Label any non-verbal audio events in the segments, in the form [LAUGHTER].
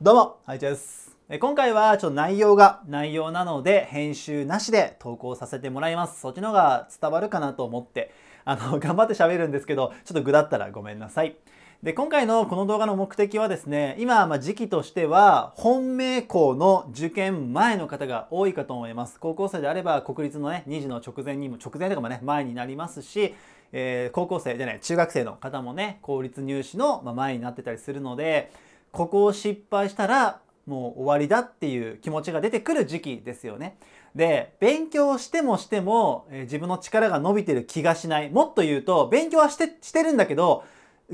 どうも、ハイチです。今回はちょっと内容が内容なので編集なしで投稿させてもらいます。そっちの方が伝わるかなと思って、あの、[LAUGHS] 頑張って喋るんですけど、ちょっと具だったらごめんなさい。で、今回のこの動画の目的はですね、今、まあ、時期としては、本命校の受験前の方が多いかと思います。高校生であれば、国立のね、2時の直前にも、直前とかもね、前になりますし、えー、高校生じゃない、中学生の方もね、公立入試の前になってたりするので、ここを失敗したらもう終わりだっていう気持ちが出てくる時期ですよね。で、勉強してもしても、えー、自分の力が伸びてる気がしない。もっと言うと、勉強はしてしてるんだけど、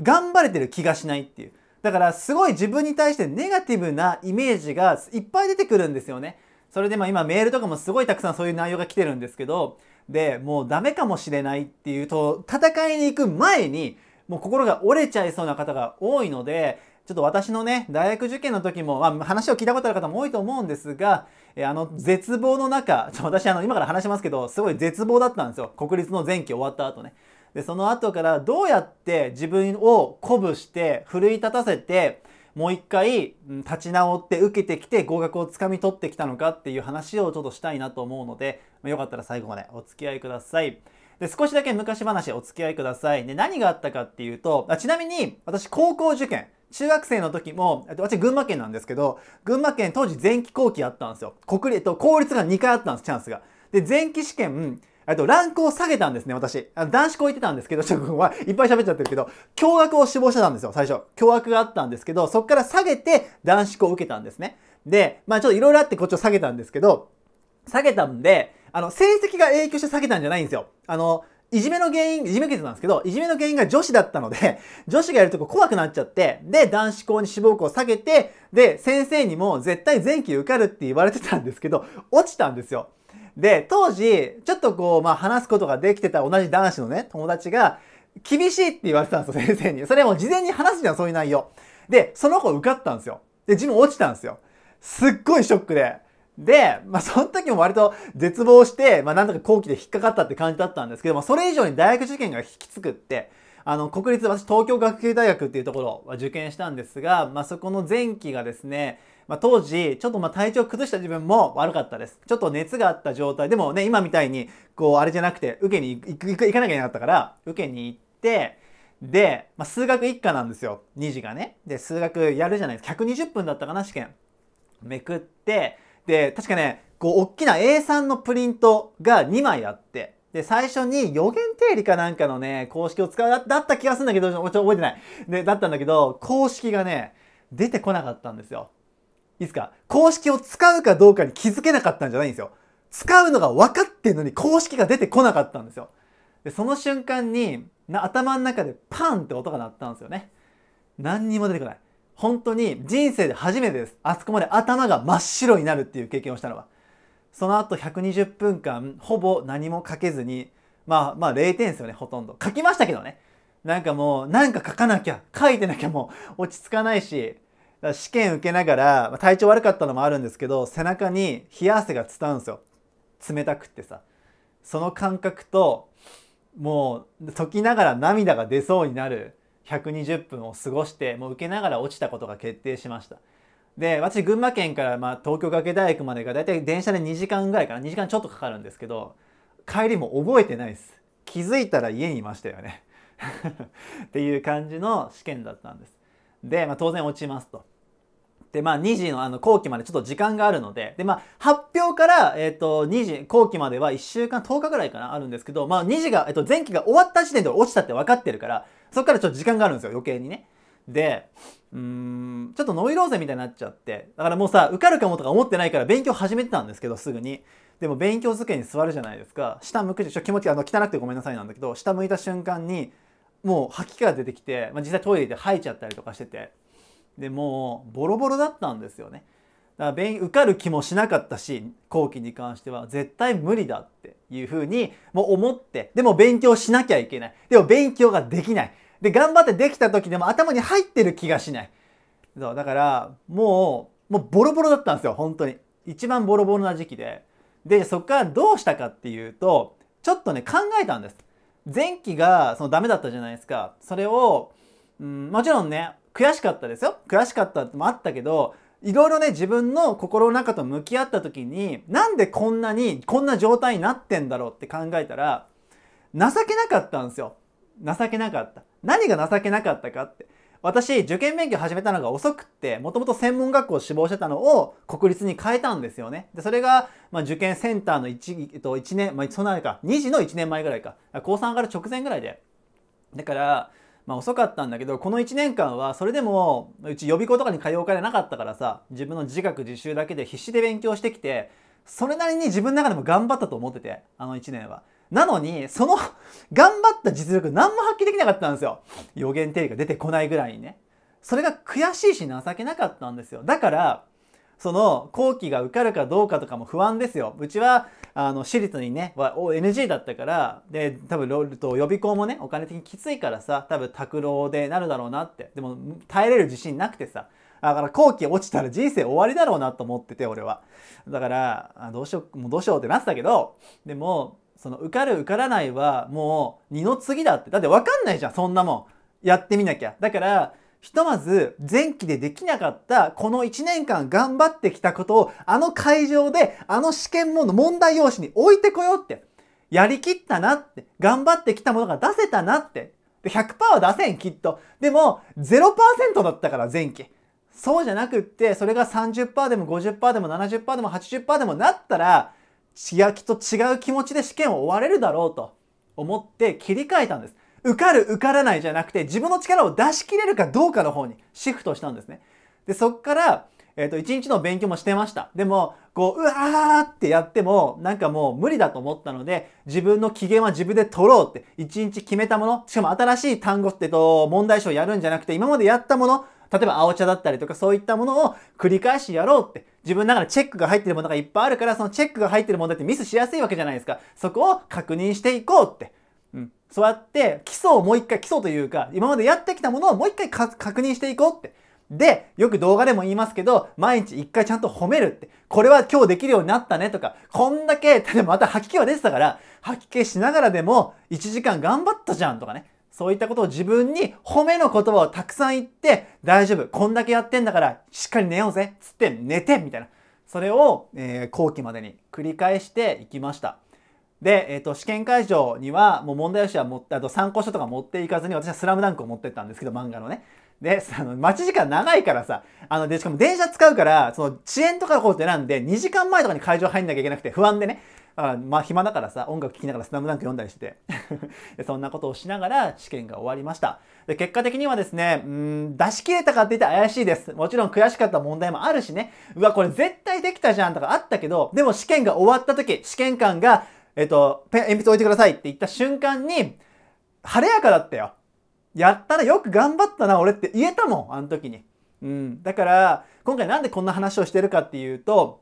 頑張れてる気がしないっていう。だからすごい自分に対してネガティブなイメージがいっぱい出てくるんですよね。それでまあ今メールとかもすごいたくさんそういう内容が来てるんですけど、で、もうダメかもしれないっていうと、戦いに行く前に、もう心が折れちゃいそうな方が多いので、ちょっと私のね、大学受験の時も、まあ、話を聞いたことある方も多いと思うんですが、えー、あの、絶望の中、私あの、今から話しますけど、すごい絶望だったんですよ。国立の前期終わった後ね。で、その後からどうやって自分を鼓舞して、奮い立たせて、もう一回立ち直って受けてきて合格をつかみ取ってきたのかっていう話をちょっとしたいなと思うので、よかったら最後までお付き合いください。で、少しだけ昔話お付き合いください。で、何があったかっていうと、あちなみに私高校受験、中学生の時も、私群馬県なんですけど、群馬県当時前期後期あったんですよ。国立、公立が2回あったんです、チャンスが。で、前期試験、えっと、ランクを下げたんですね、私。あの男子校行ってたんですけど、ちょっとはいっぱい喋っちゃってるけど、共学を志望してたんですよ、最初。共学があったんですけど、そこから下げて男子校を受けたんですね。で、まあちょっといろいろあってこっちを下げたんですけど、下げたんで、あの、成績が影響して下げたんじゃないんですよ。あの、いじめの原因、いじめ傷なんですけど、いじめの原因が女子だったので、[LAUGHS] 女子がやるとこ怖くなっちゃって、で、男子校に志望校を下げて、で、先生にも絶対前期受かるって言われてたんですけど、[LAUGHS] 落ちたんですよ。で、当時、ちょっとこう、まあ話すことができてた同じ男子のね、友達が、厳しいって言われてたんですよ、[LAUGHS] 先生に。それも事前に話すじゃん、そういう内容。で、その子受かったんですよ。で、自分落ちたんですよ。すっごいショックで。で、まあ、その時も割と絶望して、まあ、なんとか後期で引っかかったって感じだったんですけども、それ以上に大学受験が引きつくって、あの、国立、私、東京学級大学っていうところは受験したんですが、まあ、そこの前期がですね、まあ、当時、ちょっとまあ体調崩した自分も悪かったです。ちょっと熱があった状態、でもね、今みたいに、こう、あれじゃなくて、受けに行く、行かなきゃいけなかったから、受けに行って、で、まあ、数学一科なんですよ。2時がね。で、数学やるじゃないですか。120分だったかな、試験。めくって、で、確かね、こう、大きな A3 のプリントが2枚あって、で、最初に予言定理かなんかのね、公式を使う、だった気がするんだけど、ちょっと覚えてない。で、だったんだけど、公式がね、出てこなかったんですよ。いいですか公式を使うかどうかに気づけなかったんじゃないんですよ。使うのが分かってんのに公式が出てこなかったんですよ。で、その瞬間に、頭の中でパンって音が鳴ったんですよね。何にも出てこない。本当に人生で初めてです。あそこまで頭が真っ白になるっていう経験をしたのは。その後120分間、ほぼ何も書けずに、まあまあ0点ですよね、ほとんど。書きましたけどね。なんかもう、なんか書かなきゃ、書いてなきゃもう落ち着かないし、試験受けながら、体調悪かったのもあるんですけど、背中に冷や汗が伝うんですよ。冷たくってさ。その感覚と、もう、解きながら涙が出そうになる。120分を過ごしてもう受けながら落ちたことが決定しましたで私群馬県からまあ東京学芸大学までが大体電車で2時間ぐらいかな2時間ちょっとかかるんですけど帰りも覚えてないです気づいたら家にいましたよね [LAUGHS] っていう感じの試験だったんですで、まあ、当然落ちますとで、まあ2時のあの後期までちょっと時間があるので、で、まあ発表から、えっ、ー、と、2時、後期までは1週間10日ぐらいかな、あるんですけど、まあ2時が、えっ、ー、と、前期が終わった時点で落ちたって分かってるから、そっからちょっと時間があるんですよ、余計にね。で、うん、ちょっとノイローゼみたいになっちゃって、だからもうさ、受かるかもとか思ってないから勉強始めてたんですけど、すぐに。でも勉強机に座るじゃないですか。下向くでちょ気持ち、あの、汚くてごめんなさいなんだけど、下向いた瞬間に、もう吐き気が出てきて、まあ、実際トイレで吐いちゃったりとかしてて、でもうボロボロだったんですよねだから受かる気もしなかったし後期に関しては絶対無理だっていうふうにもう思ってでも勉強しなきゃいけないでも勉強ができないで頑張ってできた時でも頭に入ってる気がしないそうだからもうもうボロボロだったんですよ本当に一番ボロボロな時期ででそこからどうしたかっていうとちょっとね考えたんです前期がそのダメだったじゃないですかそれを、うん、もちろんね悔しかったですよ。悔しかったってもあったけど、いろいろね、自分の心の中と向き合った時に、なんでこんなに、こんな状態になってんだろうって考えたら、情けなかったんですよ。情けなかった。何が情けなかったかって。私、受験勉強始めたのが遅くって、もともと専門学校を志望してたのを国立に変えたんですよね。で、それが、まあ、受験センターの 1,、えっと、1年、まあ、そんなか、2時の1年前ぐらいか。高3から直前ぐらいで。だから、まあ遅かったんだけど、この1年間はそれでも、うち予備校とかに通うお金なかったからさ、自分の自学自習だけで必死で勉強してきて、それなりに自分の中でも頑張ったと思ってて、あの1年は。なのに、その [LAUGHS] 頑張った実力何も発揮できなかったんですよ。予言定理が出てこないぐらいにね。それが悔しいし情けなかったんですよ。だから、その後期が受かるかどうかとかも不安ですよ。うちはあの、私立にね、は NG だったから、で、多分、ロールと予備校もね、お金的にきついからさ、多分、拓郎でなるだろうなって。でも、耐えれる自信なくてさ。だから後期落ちたら人生終わりだろうなと思ってて俺は。だからどうしようもうどうしようってなってたけどでもその受かる受からないはもう二の次だってだって分かんないじゃんそんなもんやってみなきゃ。だからひとまず前期でできなかったこの1年間頑張ってきたことをあの会場であの試験問の問題用紙に置いてこようってやりきったなって頑張ってきたものが出せたなってで100%は出せんきっとでも0%だったから前期そうじゃなくってそれが30%でも50%でも70%でも80%でもなったら違うきっと違う気持ちで試験を終われるだろうと思って切り替えたんです受かる受からないじゃなくて自分の力を出し切れるかどうかの方にシフトしたんですね。で、そっから、えっ、ー、と、一日の勉強もしてました。でも、こう、うわーってやっても、なんかもう無理だと思ったので、自分の機嫌は自分で取ろうって、一日決めたもの、しかも新しい単語ってと、問題集をやるんじゃなくて、今までやったもの、例えば青茶だったりとかそういったものを繰り返しやろうって、自分の中でチェックが入ってるものがいっぱいあるから、そのチェックが入ってる問題ってミスしやすいわけじゃないですか。そこを確認していこうって。そうやって基礎をもう一回、基礎というか、今までやってきたものをもう一回確認していこうって。で、よく動画でも言いますけど、毎日一回ちゃんと褒めるって。これは今日できるようになったねとか、こんだけ、例えばまた吐き気は出てたから、吐き気しながらでも1時間頑張ったじゃんとかね。そういったことを自分に褒めの言葉をたくさん言って、大丈夫、こんだけやってんだから、しっかり寝ようぜ、つって寝て、みたいな。それを、えー、後期までに繰り返していきました。で、えっ、ー、と、試験会場には、もう問題用紙は持って、あと参考書とか持っていかずに、私はスラムダンクを持ってったんですけど、漫画のね。で、あの、待ち時間長いからさ、あの、で、しかも電車使うから、その、遅延とかこう選んで、2時間前とかに会場入んなきゃいけなくて不安でね。あまあ、暇だからさ、音楽聴きながらスラムダンク読んだりして [LAUGHS] そんなことをしながら試験が終わりました。で、結果的にはですね、うん、出し切れたかって言ったら怪しいです。もちろん悔しかった問題もあるしね、うわ、これ絶対できたじゃんとかあったけど、でも試験が終わった時、試験官が、えっと、ペン、鉛筆置いてくださいって言った瞬間に、晴れやかだったよ。やったらよく頑張ったな、俺って言えたもん、あの時に。うん。だから、今回なんでこんな話をしてるかっていうと、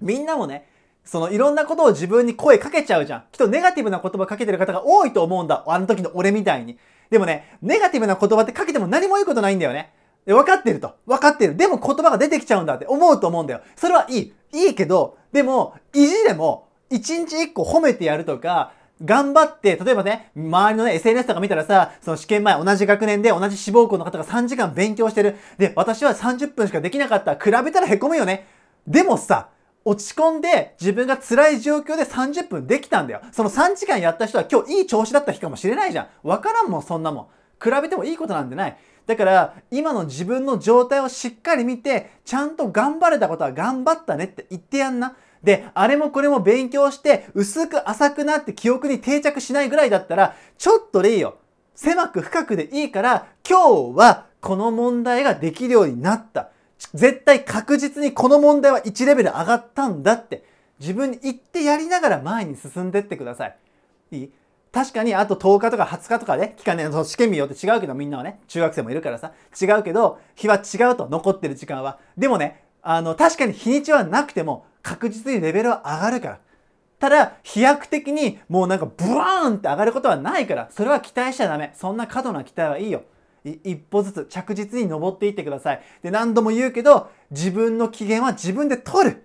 みんなもね、そのいろんなことを自分に声かけちゃうじゃん。きっとネガティブな言葉かけてる方が多いと思うんだ。あの時の俺みたいに。でもね、ネガティブな言葉ってかけても何もいいことないんだよね。分かってると。分かってる。でも言葉が出てきちゃうんだって思うと思うんだよ。それはいい。いいけど、でも、意地でも、一日一個褒めてやるとか、頑張って、例えばね、周りのね、SNS とか見たらさ、その試験前同じ学年で同じ志望校の方が3時間勉強してる。で、私は30分しかできなかった。比べたら凹むよね。でもさ、落ち込んで自分が辛い状況で30分できたんだよ。その3時間やった人は今日いい調子だった日かもしれないじゃん。わからんもん、そんなもん。比べてもいいことなんてない。だから、今の自分の状態をしっかり見て、ちゃんと頑張れたことは頑張ったねって言ってやんな。で、あれもこれも勉強して、薄く浅くなって記憶に定着しないぐらいだったら、ちょっとでいいよ。狭く深くでいいから、今日はこの問題ができるようになった。絶対確実にこの問題は1レベル上がったんだって、自分に言ってやりながら前に進んでってください。いい確かにあと10日とか20日とかね、期間ね、その試験日よって違うけどみんなはね、中学生もいるからさ、違うけど、日は違うと、残ってる時間は。でもね、あの、確かに日にちはなくても、確実にレベルは上がるから。ただ、飛躍的にもうなんかブワーンって上がることはないから、それは期待しちゃダメ。そんな過度な期待はいいよ。一歩ずつ着実に登っていってください。で、何度も言うけど、自分の機嫌は自分で取る。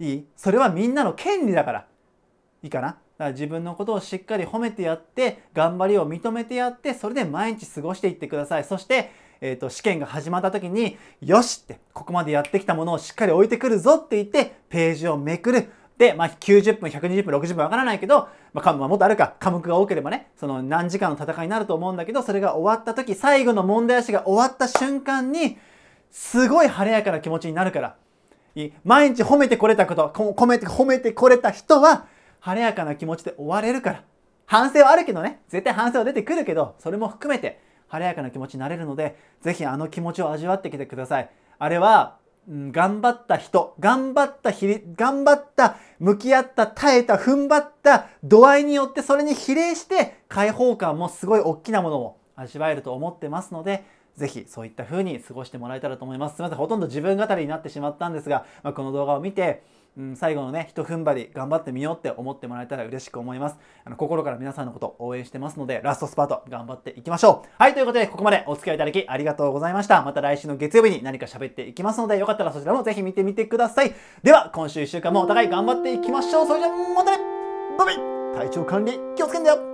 いいそれはみんなの権利だから。いいかなだから自分のことをしっかり褒めてやって、頑張りを認めてやって、それで毎日過ごしていってください。そして、えー、と、試験が始まった時に、よしって、ここまでやってきたものをしっかり置いてくるぞって言って、ページをめくる。で、まあ、90分、120分、60分わからないけど、まあ、もっとあるか、科目が多ければね、その何時間の戦いになると思うんだけど、それが終わった時、最後の問題足が終わった瞬間に、すごい晴れやかな気持ちになるから、毎日褒めてこれたこと、褒めて、褒めてこれた人は、晴れやかな気持ちで終われるから。反省はあるけどね、絶対反省は出てくるけど、それも含めて、晴れやかな気持ちになれるので、ぜひあの気持ちを味わってきてください。あれは、うん、頑張った人、頑張ったひり、頑張った、向き合った、耐えた、踏ん張った度合いによってそれに比例して解放感もすごい大きなものを味わえると思ってますので、ぜひそういった風に過ごしてもらえたらと思います。すみません、ほとんど自分語りになってしまったんですが、まあ、この動画を見て、うん、最後のね、一踏ん張り頑張ってみようって思ってもらえたら嬉しく思います。あの、心から皆さんのこと応援してますので、ラストスパート頑張っていきましょう。はい、ということで、ここまでお付き合いいただきありがとうございました。また来週の月曜日に何か喋っていきますので、よかったらそちらもぜひ見てみてください。では、今週1週間もお互い頑張っていきましょう。それじゃ、またねバイバイ体調管理気をつけんだよ